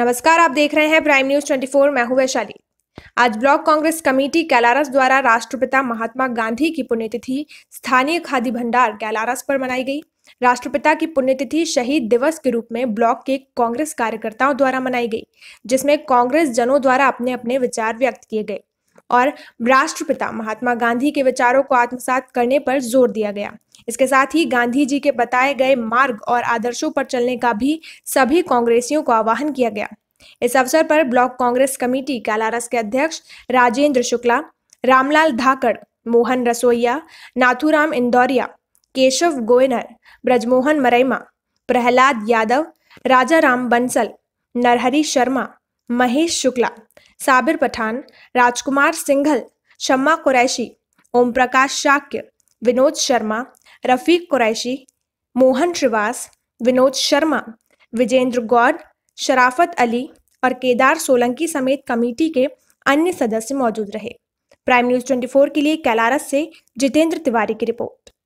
नमस्कार आप देख रहे हैं प्राइम न्यूज 24 मैं हूं वैशाली आज ब्लॉक कांग्रेस कमेटी कैलारस द्वारा राष्ट्रपिता महात्मा गांधी की पुण्यतिथि स्थानीय खादी भंडार कैलारस पर मनाई गई राष्ट्रपिता की पुण्यतिथि शहीद दिवस के रूप में ब्लॉक के कांग्रेस कार्यकर्ताओं द्वारा मनाई गई जिसमें कांग्रेस जनों द्वारा अपने अपने विचार व्यक्त किए गए और राष्ट्रपिता महात्मा गांधी के विचारों को आत्मसात करने पर जोर दिया गया इसके साथ ही गांधी जी के बताए गए मार्ग और आदर्शों पर चलने का भी सभी कांग्रेसियों को आह्वान किया गया इस अवसर पर ब्लॉक कांग्रेस कमेटी कैलारस के अध्यक्ष राजेंद्र शुक्ला रामलाल धाकड़ मोहन रसोईया नाथुराम इंदौरिया केशव गोयनर ब्रजमोहन मरैमा प्रहलाद यादव राजा राम बंसल नरहरी शर्मा महेश शुक्ला साबिर पठान राजकुमार सिंघल शम्मा कुरैशी ओम प्रकाश शाक्य विनोद शर्मा रफीक कुरैशी मोहन श्रीवास विनोद शर्मा विजेंद्र गौड़ शराफत अली और केदार सोलंकी समेत कमेटी के अन्य सदस्य मौजूद रहे प्राइम न्यूज 24 के लिए कैलारस से जितेंद्र तिवारी की रिपोर्ट